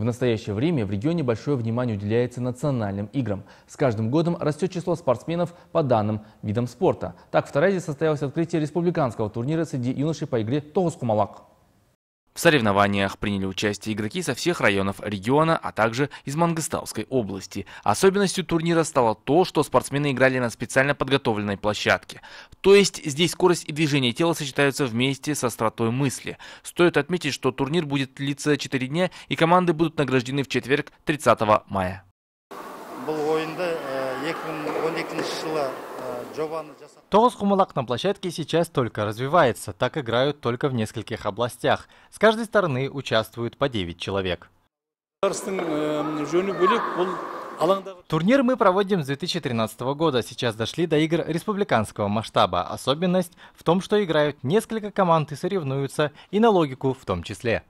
В настоящее время в регионе большое внимание уделяется национальным играм. С каждым годом растет число спортсменов по данным видам спорта. Так, в Таразе состоялось открытие республиканского турнира среди юношей по игре «Тогускумалак». В соревнованиях приняли участие игроки со всех районов региона, а также из Мангостауской области. Особенностью турнира стало то, что спортсмены играли на специально подготовленной площадке. То есть здесь скорость и движение тела сочетаются вместе со стратой мысли. Стоит отметить, что турнир будет длиться 4 дня и команды будут награждены в четверг 30 мая. Э, э, Тогос Кумалак на площадке сейчас только развивается, так играют только в нескольких областях. С каждой стороны участвуют по 9 человек. Турнир мы проводим с 2013 года. Сейчас дошли до игр республиканского масштаба. Особенность в том, что играют несколько команд и соревнуются, и на логику в том числе.